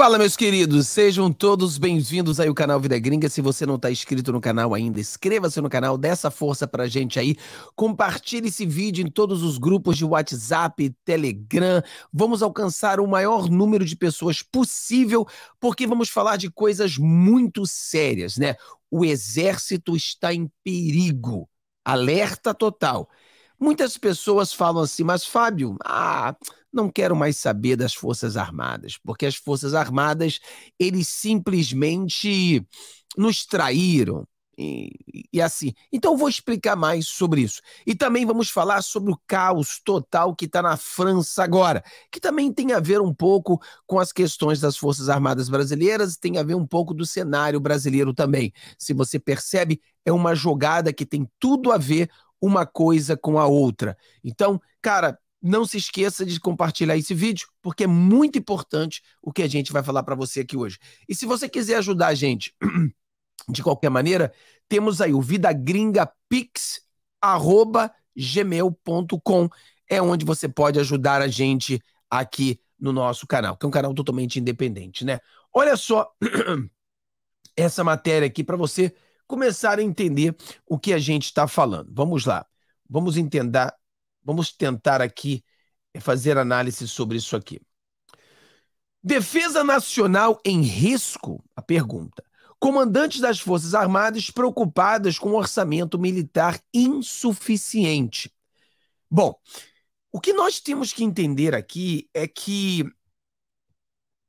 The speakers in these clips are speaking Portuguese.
Fala, meus queridos, sejam todos bem-vindos aí ao canal Vida Gringa. Se você não está inscrito no canal ainda, inscreva-se no canal, dê essa força pra gente aí. Compartilhe esse vídeo em todos os grupos de WhatsApp, Telegram. Vamos alcançar o maior número de pessoas possível, porque vamos falar de coisas muito sérias, né? O exército está em perigo. Alerta total. Muitas pessoas falam assim, mas Fábio, ah, não quero mais saber das Forças Armadas, porque as Forças Armadas, eles simplesmente nos traíram. E, e, assim. Então, vou explicar mais sobre isso. E também vamos falar sobre o caos total que está na França agora, que também tem a ver um pouco com as questões das Forças Armadas Brasileiras, tem a ver um pouco do cenário brasileiro também. Se você percebe, é uma jogada que tem tudo a ver uma coisa com a outra. Então, cara, não se esqueça de compartilhar esse vídeo, porque é muito importante o que a gente vai falar para você aqui hoje. E se você quiser ajudar a gente, de qualquer maneira, temos aí o Vida Gringa Pix, arroba gmail.com é onde você pode ajudar a gente aqui no nosso canal, que é um canal totalmente independente, né? Olha só essa matéria aqui para você começar a entender o que a gente está falando. Vamos lá, vamos entender, vamos tentar aqui eh, fazer análise sobre isso aqui. Defesa Nacional em risco? A pergunta. Comandantes das Forças Armadas preocupadas com o orçamento militar insuficiente. Bom, o que nós temos que entender aqui é que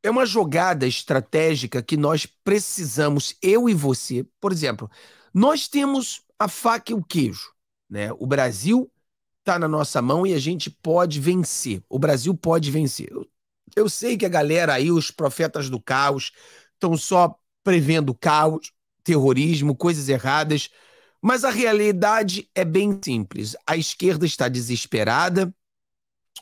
é uma jogada estratégica que nós precisamos, eu e você. Por exemplo, nós temos a faca e o queijo. Né? O Brasil está na nossa mão e a gente pode vencer. O Brasil pode vencer. Eu, eu sei que a galera aí, os profetas do caos, estão só prevendo caos, terrorismo, coisas erradas. Mas a realidade é bem simples. A esquerda está desesperada,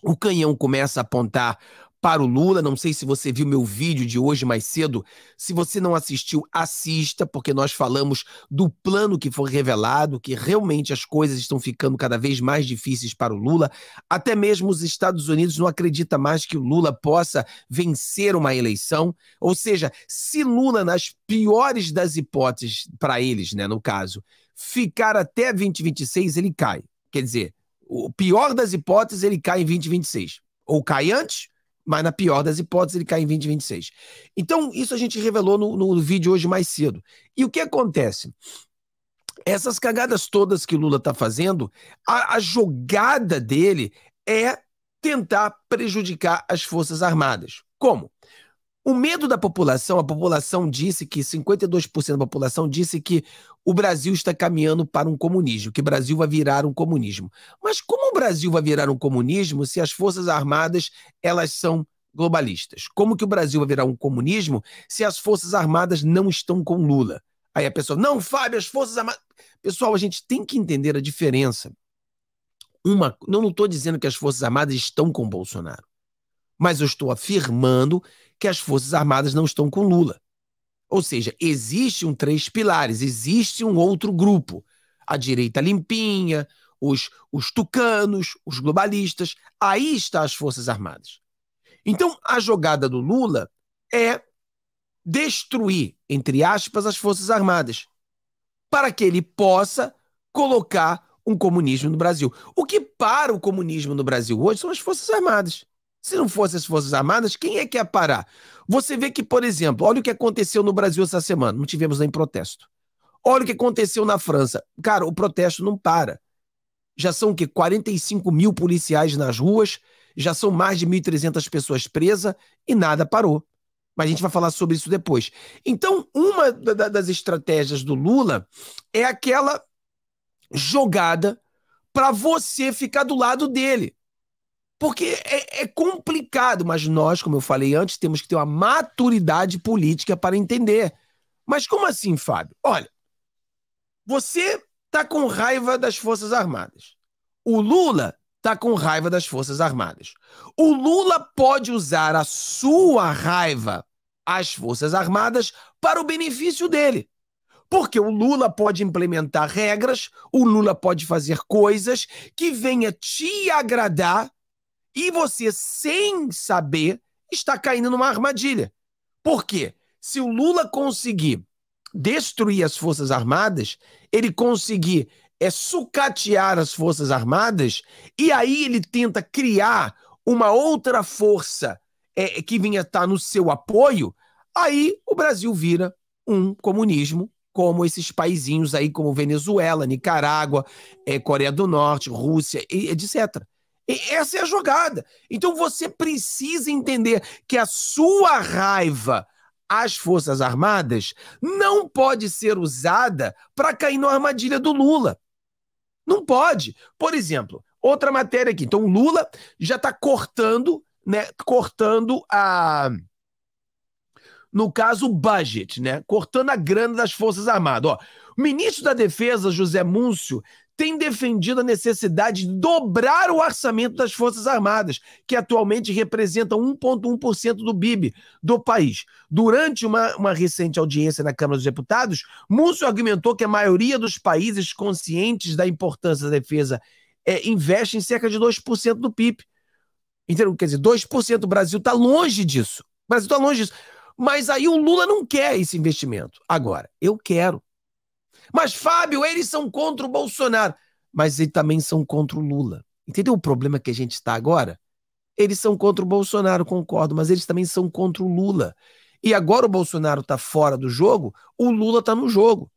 o canhão começa a apontar para o Lula. Não sei se você viu meu vídeo de hoje mais cedo. Se você não assistiu, assista, porque nós falamos do plano que foi revelado, que realmente as coisas estão ficando cada vez mais difíceis para o Lula. Até mesmo os Estados Unidos não acredita mais que o Lula possa vencer uma eleição. Ou seja, se Lula, nas piores das hipóteses para eles, né, no caso, ficar até 2026, ele cai. Quer dizer, o pior das hipóteses, ele cai em 2026. Ou cai antes, mas na pior das hipóteses ele cai em 2026. Então, isso a gente revelou no, no vídeo hoje mais cedo. E o que acontece? Essas cagadas todas que Lula está fazendo, a, a jogada dele é tentar prejudicar as Forças Armadas. Como? O medo da população, a população disse que 52% da população disse que o Brasil está caminhando para um comunismo, que o Brasil vai virar um comunismo. Mas como o Brasil vai virar um comunismo se as Forças Armadas elas são globalistas? Como que o Brasil vai virar um comunismo se as Forças Armadas não estão com Lula? Aí a pessoa, não, Fábio, as Forças Armadas. Pessoal, a gente tem que entender a diferença. Uma, não estou dizendo que as Forças Armadas estão com Bolsonaro, mas eu estou afirmando que as Forças Armadas não estão com Lula. Ou seja, existe um três pilares, existe um outro grupo. A direita limpinha, os, os tucanos, os globalistas, aí está as Forças Armadas. Então, a jogada do Lula é destruir, entre aspas, as Forças Armadas, para que ele possa colocar um comunismo no Brasil. O que para o comunismo no Brasil hoje são as Forças Armadas. Se não fossem as Forças Armadas, quem é que ia parar? Você vê que, por exemplo, olha o que aconteceu no Brasil essa semana, não tivemos nem protesto. Olha o que aconteceu na França. Cara, o protesto não para. Já são o quê? 45 mil policiais nas ruas, já são mais de 1.300 pessoas presas e nada parou. Mas a gente vai falar sobre isso depois. Então, uma das estratégias do Lula é aquela jogada para você ficar do lado dele. Porque é, é, complicado, mas nós, como eu falei antes, temos que ter uma maturidade política para entender. Mas como assim, Fábio? Olha, você tá com raiva das Forças Armadas. O Lula tá com raiva das Forças Armadas. O Lula pode usar a sua raiva às Forças Armadas para o benefício dele. Porque o Lula pode implementar regras, o Lula pode fazer coisas que venha te agradar e você, sem saber, está caindo numa armadilha. Por quê? Se o Lula conseguir destruir as Forças Armadas, ele conseguir é, sucatear as Forças Armadas, e aí ele tenta criar uma outra força é, é que vinha estar tá no seu apoio, aí o Brasil vira um comunismo, como esses paizinhos aí, como Venezuela, Nicarágua, é, Coreia do Norte, Rússia, e, etc. Essa é a jogada. Então você precisa entender que a sua raiva às Forças Armadas não pode ser usada para cair na armadilha do Lula. Não pode. Por exemplo, outra matéria aqui. Então o Lula já está cortando, né? Cortando a no caso, o budget, né? Cortando a grana das Forças Armadas. Ó, o ministro da Defesa, José Múncio, tem defendido a necessidade de dobrar o orçamento das Forças Armadas, que atualmente representa 1,1% do PIB do país. Durante uma, uma, recente audiência na Câmara dos Deputados, Múcio argumentou que a maioria dos países conscientes da importância da defesa é, investe em cerca de 2% do PIB. Entendeu? Quer dizer, 2% do Brasil está longe disso. O Brasil está longe disso. Mas aí o Lula não quer esse investimento. Agora, eu quero. Mas, Fábio, eles são contra o Bolsonaro. Mas eles também são contra o Lula. Entendeu o problema que a gente está agora? Eles são contra o Bolsonaro, concordo, mas eles também são contra o Lula. E agora o Bolsonaro está fora do jogo, o Lula está no jogo.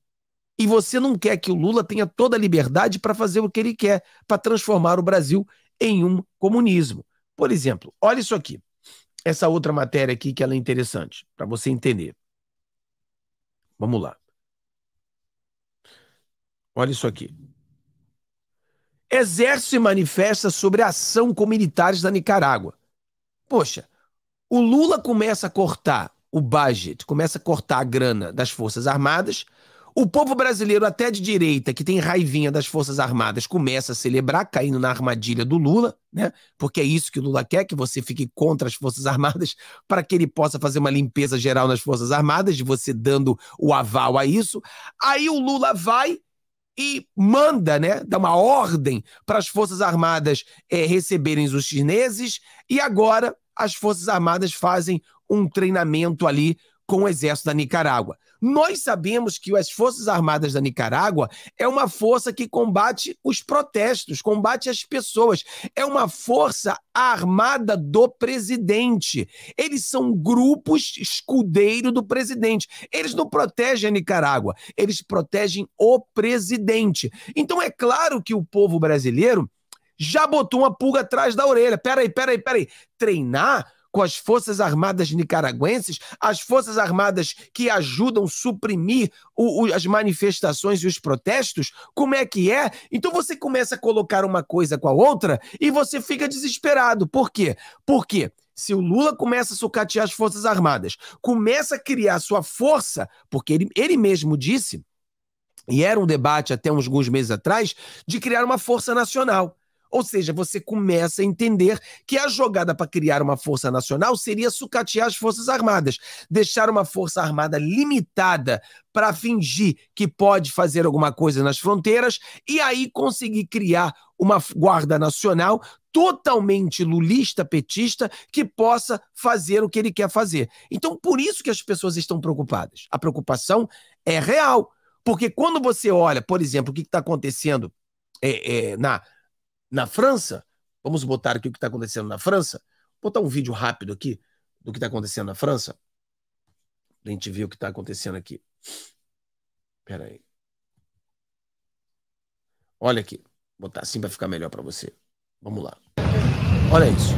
E você não quer que o Lula tenha toda a liberdade para fazer o que ele quer, para transformar o Brasil em um comunismo. Por exemplo, olha isso aqui. Essa outra matéria aqui que ela é interessante, para você entender. Vamos lá. Olha isso aqui. Exército se manifesta sobre a ação com militares da Nicarágua. Poxa, o Lula começa a cortar o budget, começa a cortar a grana das Forças Armadas. O povo brasileiro, até de direita, que tem raivinha das Forças Armadas, começa a celebrar, caindo na armadilha do Lula, né? Porque é isso que o Lula quer, que você fique contra as Forças Armadas, para que ele possa fazer uma limpeza geral nas Forças Armadas, de você dando o aval a isso. Aí o Lula vai e manda, né, dá uma ordem para as Forças Armadas é, receberem os chineses, e agora as Forças Armadas fazem um treinamento ali com o exército da Nicarágua. Nós sabemos que as Forças Armadas da Nicarágua é uma força que combate os protestos, combate as pessoas, é uma força armada do presidente. Eles são grupos escudeiro do presidente. Eles não protegem a Nicarágua, eles protegem o presidente. Então é claro que o povo brasileiro já botou uma pulga atrás da orelha. Peraí, peraí, peraí. Treinar com as Forças Armadas nicaragüenses, as Forças Armadas que ajudam suprimir o, o, as manifestações e os protestos? Como é que é? Então você começa a colocar uma coisa com a outra e você fica desesperado. Por quê? Porque se o Lula começa a sucatear as Forças Armadas, começa a criar sua força, porque ele, ele mesmo disse, e era um debate até uns alguns meses atrás, de criar uma força nacional. Ou seja, você começa a entender que a jogada para criar uma força nacional seria sucatear as Forças Armadas, deixar uma Força Armada limitada para fingir que pode fazer alguma coisa nas fronteiras e aí conseguir criar uma Guarda Nacional totalmente lulista, petista, que possa fazer o que ele quer fazer. Então, por isso que as pessoas estão preocupadas. A preocupação é real. Porque quando você olha, por exemplo, o que está acontecendo é, é, na na França, vamos botar aqui o que está acontecendo na França, botar um vídeo rápido aqui do que está acontecendo na França, a gente ver o que está acontecendo aqui. Pera aí. Olha aqui, vou botar assim para ficar melhor para você. Vamos lá. Olha isso.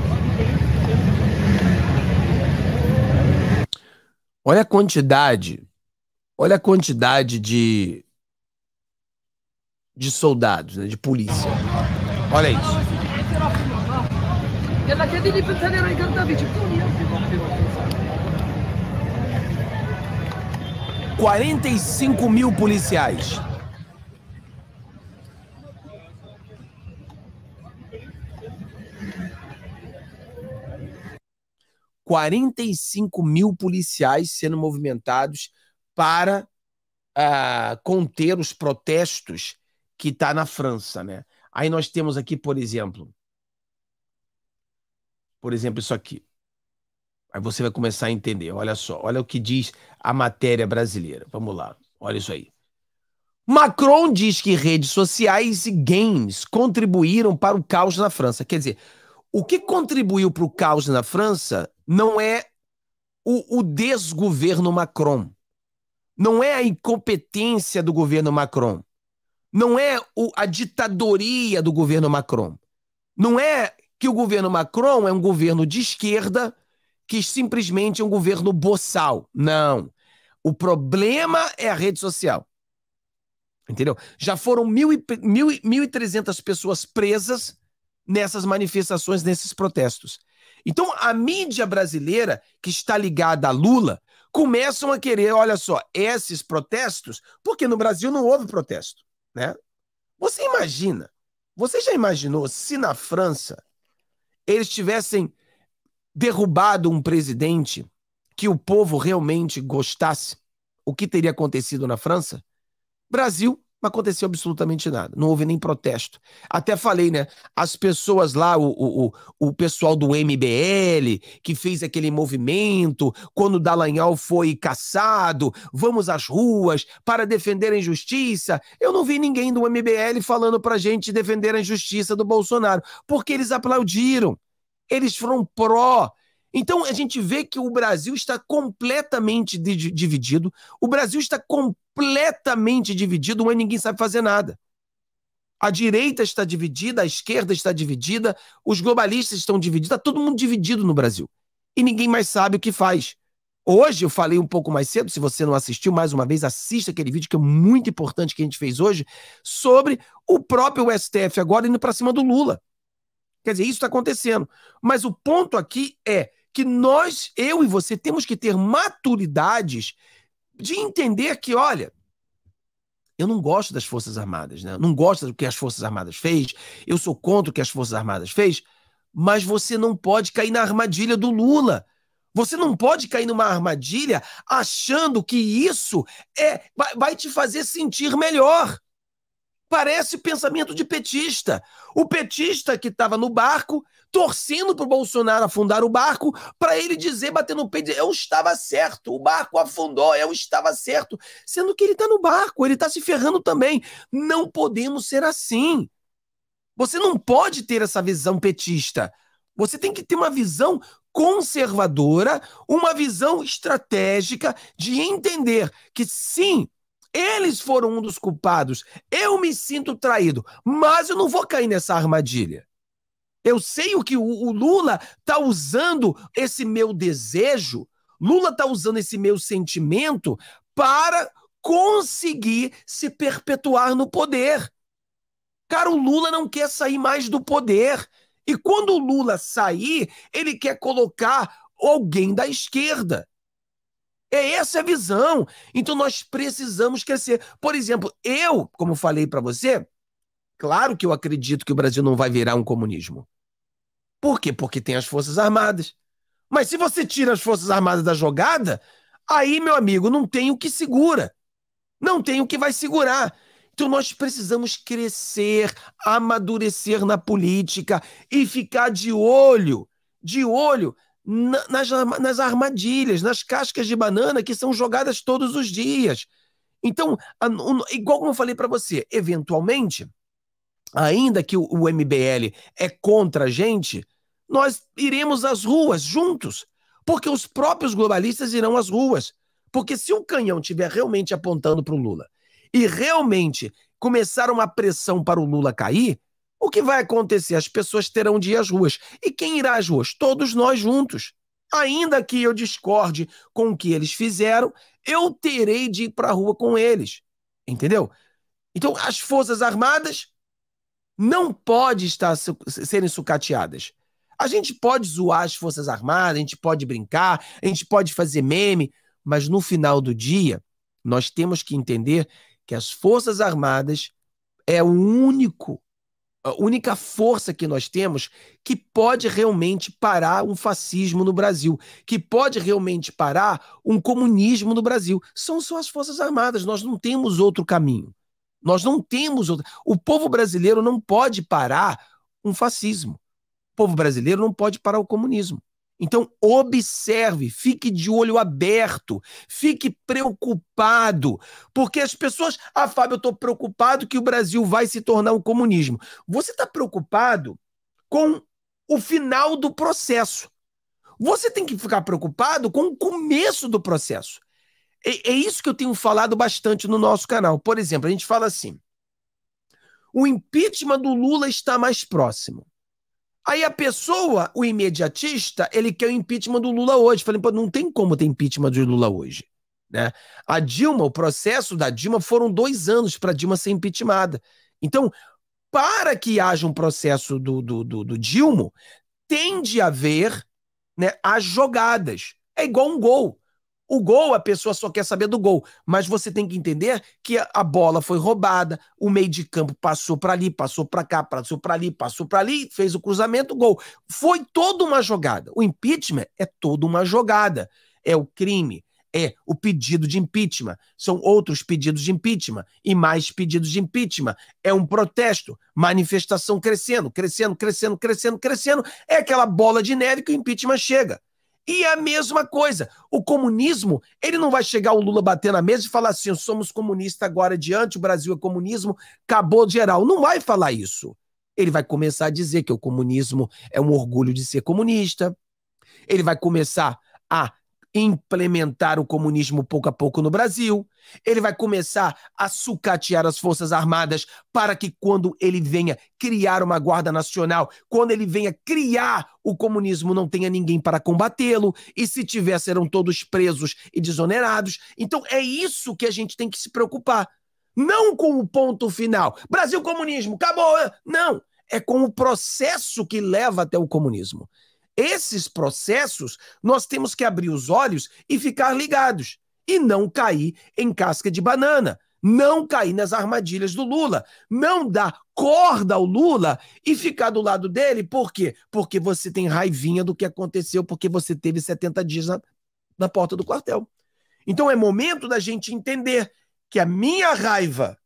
Olha a quantidade, olha a quantidade de de soldados, né, de polícia. Olha isso. Quarenta e cinco mil policiais. Quarenta e cinco mil policiais sendo movimentados para uh, conter os protestos que está na França, né? Aí nós temos aqui, por exemplo, por exemplo, isso aqui. Aí você vai começar a entender. Olha só, olha o que diz a matéria brasileira. Vamos lá, olha isso aí. Macron diz que redes sociais e games contribuíram para o caos na França. Quer dizer, o que contribuiu para o caos na França não é o, o desgoverno Macron, não é a incompetência do governo Macron não é o, a ditadoria do governo Macron. Não é que o governo Macron é um governo de esquerda que simplesmente é um governo boçal. Não. O problema é a rede social. Entendeu? Já foram 1.300 pessoas presas nessas manifestações, nesses protestos. Então, a mídia brasileira, que está ligada a Lula, começam a querer, olha só, esses protestos, porque no Brasil não houve protesto né? Você imagina, você já imaginou se na França eles tivessem derrubado um presidente que o povo realmente gostasse? O que teria acontecido na França? Brasil não aconteceu absolutamente nada, não houve nem protesto. Até falei, né? As pessoas lá, o, o, o pessoal do MBL, que fez aquele movimento, quando Dallagnol foi caçado, vamos às ruas para defender a injustiça. Eu não vi ninguém do MBL falando para gente defender a injustiça do Bolsonaro, porque eles aplaudiram. Eles foram pró então a gente vê que o Brasil está completamente dividido, o Brasil está completamente dividido, mas ninguém sabe fazer nada. A direita está dividida, a esquerda está dividida, os globalistas estão divididos, está todo mundo dividido no Brasil. E ninguém mais sabe o que faz. Hoje, eu falei um pouco mais cedo, se você não assistiu, mais uma vez, assista aquele vídeo que é muito importante que a gente fez hoje, sobre o próprio STF agora indo para cima do Lula. Quer dizer, isso está acontecendo. Mas o ponto aqui é que nós, eu e você, temos que ter maturidades de entender que, olha, eu não gosto das Forças Armadas, né? Não gosto do que as Forças Armadas fez, eu sou contra o que as Forças Armadas fez, mas você não pode cair na armadilha do Lula. Você não pode cair numa armadilha achando que isso é vai, vai te fazer sentir melhor. Parece pensamento de petista. O petista que estava no barco, torcendo para o Bolsonaro afundar o barco, para ele dizer, batendo o peito, eu estava certo, o barco afundou, eu estava certo. Sendo que ele está no barco, ele está se ferrando também. Não podemos ser assim. Você não pode ter essa visão petista. Você tem que ter uma visão conservadora, uma visão estratégica de entender que sim, eles foram um dos culpados. Eu me sinto traído, mas eu não vou cair nessa armadilha. Eu sei o que o, o Lula está usando esse meu desejo, Lula está usando esse meu sentimento para conseguir se perpetuar no poder. Cara, o Lula não quer sair mais do poder. E quando o Lula sair, ele quer colocar alguém da esquerda. É essa a visão. Então nós precisamos crescer. Por exemplo, eu, como falei para você, claro que eu acredito que o Brasil não vai virar um comunismo. Por quê? Porque tem as Forças Armadas. Mas se você tira as Forças Armadas da jogada, aí, meu amigo, não tem o que segura. Não tem o que vai segurar. Então nós precisamos crescer, amadurecer na política e ficar de olho, de olho nas, nas armadilhas, nas cascas de banana que são jogadas todos os dias. Então, a, um, igual como eu falei para você, eventualmente, ainda que o, o MBL é contra a gente, nós iremos às ruas juntos, porque os próprios globalistas irão às ruas. Porque se o canhão estiver realmente apontando para o Lula e realmente começar uma pressão para o Lula cair, o que vai acontecer? As pessoas terão de ir às ruas. E quem irá às ruas? Todos nós juntos. Ainda que eu discorde com o que eles fizeram, eu terei de ir para a rua com eles. Entendeu? Então, as Forças Armadas não podem estar su serem sucateadas. A gente pode zoar as Forças Armadas, a gente pode brincar, a gente pode fazer meme, mas no final do dia, nós temos que entender que as Forças Armadas é o único a única força que nós temos que pode realmente parar um fascismo no Brasil, que pode realmente parar um comunismo no Brasil, são só as Forças Armadas. Nós não temos outro caminho. Nós não temos outro. O povo brasileiro não pode parar um fascismo. O povo brasileiro não pode parar o comunismo. Então, observe, fique de olho aberto, fique preocupado, porque as pessoas. Ah, Fábio, eu estou preocupado que o Brasil vai se tornar um comunismo. Você está preocupado com o final do processo. Você tem que ficar preocupado com o começo do processo. É, é isso que eu tenho falado bastante no nosso canal. Por exemplo, a gente fala assim: o impeachment do Lula está mais próximo. Aí a pessoa, o imediatista, ele quer o impeachment do Lula hoje. Falei, pô, não tem como ter impeachment do Lula hoje. Né? A Dilma, o processo da Dilma foram dois anos para Dilma ser impeachmentada. Então, para que haja um processo do, do, do, do Dilma, tende a haver né, as jogadas. É igual um gol. O gol, a pessoa só quer saber do gol, mas você tem que entender que a bola foi roubada, o meio de campo passou para ali, passou para cá, passou para ali, passou para ali, fez o cruzamento, gol. Foi toda uma jogada. O impeachment é toda uma jogada. É o crime, é o pedido de impeachment, são outros pedidos de impeachment e mais pedidos de impeachment. É um protesto, manifestação crescendo, crescendo, crescendo, crescendo, crescendo. É aquela bola de neve que o impeachment chega. E a mesma coisa, o comunismo, ele não vai chegar o Lula bater na mesa e falar assim, somos comunista agora adiante, o Brasil é comunismo, acabou geral. Não vai falar isso. Ele vai começar a dizer que o comunismo é um orgulho de ser comunista. Ele vai começar a implementar o comunismo pouco a pouco no Brasil. Ele vai começar a sucatear as Forças Armadas para que, quando ele venha criar uma Guarda Nacional, quando ele venha criar o comunismo, não tenha ninguém para combatê-lo, e se tiver, serão todos presos e desonerados. Então, é isso que a gente tem que se preocupar. Não com o ponto final. Brasil comunismo, acabou! Não! É com o processo que leva até o comunismo. Esses processos nós temos que abrir os olhos e ficar ligados e não cair em casca de banana, não cair nas armadilhas do Lula, não dar corda ao Lula e ficar do lado dele, por quê? Porque você tem raivinha do que aconteceu, porque você teve 70 dias na, na porta do quartel. Então é momento da gente entender que a minha raiva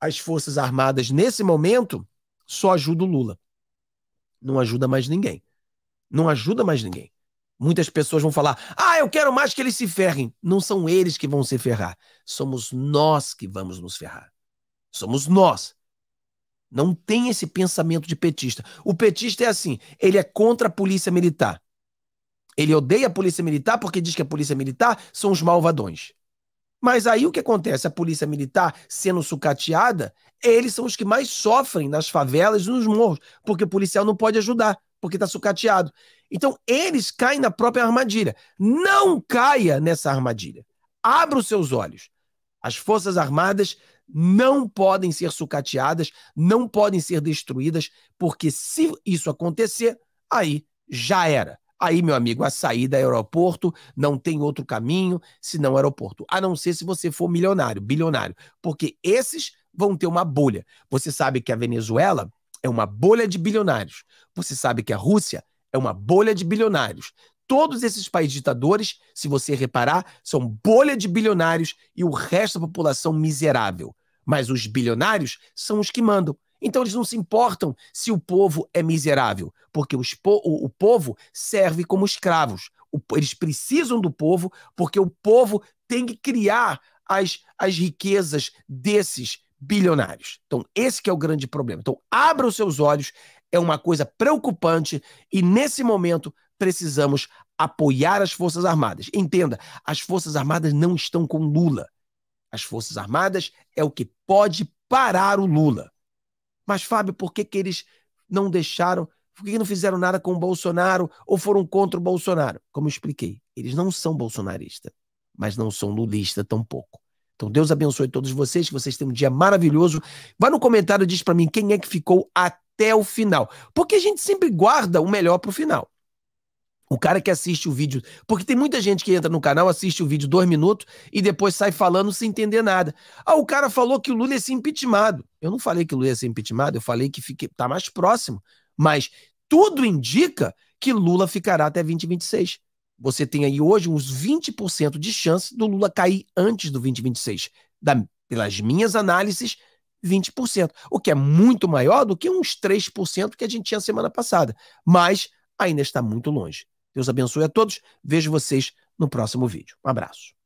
às Forças Armadas nesse momento só ajuda o Lula. Não ajuda mais ninguém. Não ajuda mais ninguém. Muitas pessoas vão falar: ah, eu quero mais que eles se ferrem. Não são eles que vão se ferrar. Somos nós que vamos nos ferrar. Somos nós. Não tem esse pensamento de petista. O petista é assim: ele é contra a polícia militar. Ele odeia a polícia militar porque diz que a polícia militar são os malvadões. Mas aí o que acontece? A polícia militar sendo sucateada, eles são os que mais sofrem nas favelas e nos morros, porque o policial não pode ajudar porque está sucateado. Então, eles caem na própria armadilha. Não caia nessa armadilha. Abra os seus olhos. As Forças Armadas não podem ser sucateadas, não podem ser destruídas, porque se isso acontecer, aí já era. Aí, meu amigo, a saída é aeroporto, não tem outro caminho senão aeroporto. A não ser se você for milionário, bilionário, porque esses vão ter uma bolha. Você sabe que a Venezuela é uma bolha de bilionários. Você sabe que a Rússia é uma bolha de bilionários. Todos esses países ditadores, se você reparar, são bolha de bilionários e o resto da população miserável. Mas os bilionários são os que mandam. Então eles não se importam se o povo é miserável, porque po o, o, povo serve como escravos. O, eles precisam do povo, porque o povo tem que criar as, as riquezas desses bilionários. Então, esse que é o grande problema. Então, abra os seus olhos, é uma coisa preocupante e nesse momento precisamos apoiar as Forças Armadas. Entenda, as Forças Armadas não estão com Lula. As Forças Armadas é o que pode parar o Lula. Mas, Fábio, por que, que eles não deixaram, por que, que não fizeram nada com o Bolsonaro ou foram contra o Bolsonaro? Como eu expliquei, eles não são bolsonaristas, mas não são lulistas tampouco. Então Deus abençoe todos vocês, que vocês tenham um dia maravilhoso. Vai no comentário e diz para mim quem é que ficou até o final. Porque a gente sempre guarda o melhor para o final. O cara que assiste o vídeo. Porque tem muita gente que entra no canal, assiste o vídeo dois minutos e depois sai falando sem entender nada. Ah, o cara falou que o Lula ia ser impeachmentado. Eu não falei que o Lula ia ser impeachmentado, eu falei que fique, tá mais próximo. Mas tudo indica que Lula ficará até 2026 você tem aí hoje uns 20% de chance do Lula cair antes do 2026. Da, pelas minhas análises, 20%, o que é muito maior do que uns 3% que a gente tinha semana passada. Mas ainda está muito longe. Deus abençoe a todos. Vejo vocês no próximo vídeo. Um abraço.